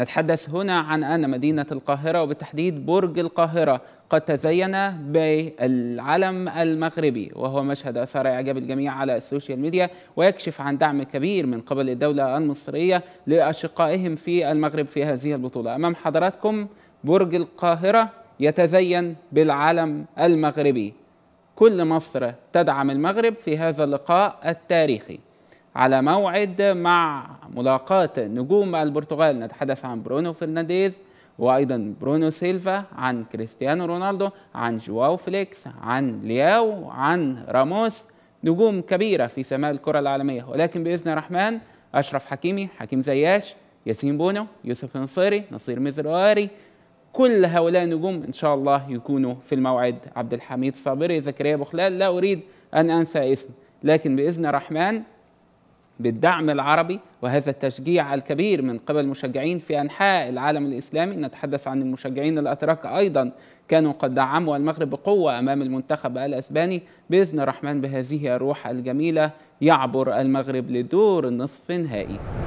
نتحدث هنا عن أن مدينة القاهرة وبالتحديد برج القاهرة قد تزين بالعلم المغربي وهو مشهد أثار إعجاب الجميع على السوشيال ميديا ويكشف عن دعم كبير من قبل الدولة المصرية لأشقائهم في المغرب في هذه البطولة أمام حضراتكم برج القاهرة يتزين بالعلم المغربي كل مصر تدعم المغرب في هذا اللقاء التاريخي على موعد مع ملاقاة نجوم البرتغال نتحدث عن برونو فرنانديز وايضا برونو سيلفا عن كريستيانو رونالدو عن جواو فليكس عن لياو عن راموس نجوم كبيرة في سماء الكرة العالمية ولكن بإذن الرحمن أشرف حكيمي حكيم زياش ياسين بونو يوسف نصيري نصير مزرواري كل هؤلاء النجوم إن شاء الله يكونوا في الموعد عبد الحميد صابري زكريا بخلال لا أريد أن أنسى اسم لكن بإذن الرحمن بالدعم العربي وهذا التشجيع الكبير من قبل مشجعين في أنحاء العالم الإسلامي نتحدث عن المشجعين الأتراك أيضا كانوا قد دعموا المغرب بقوة أمام المنتخب الأسباني بإذن الرحمن بهذه الروح الجميلة يعبر المغرب لدور نصف النهائي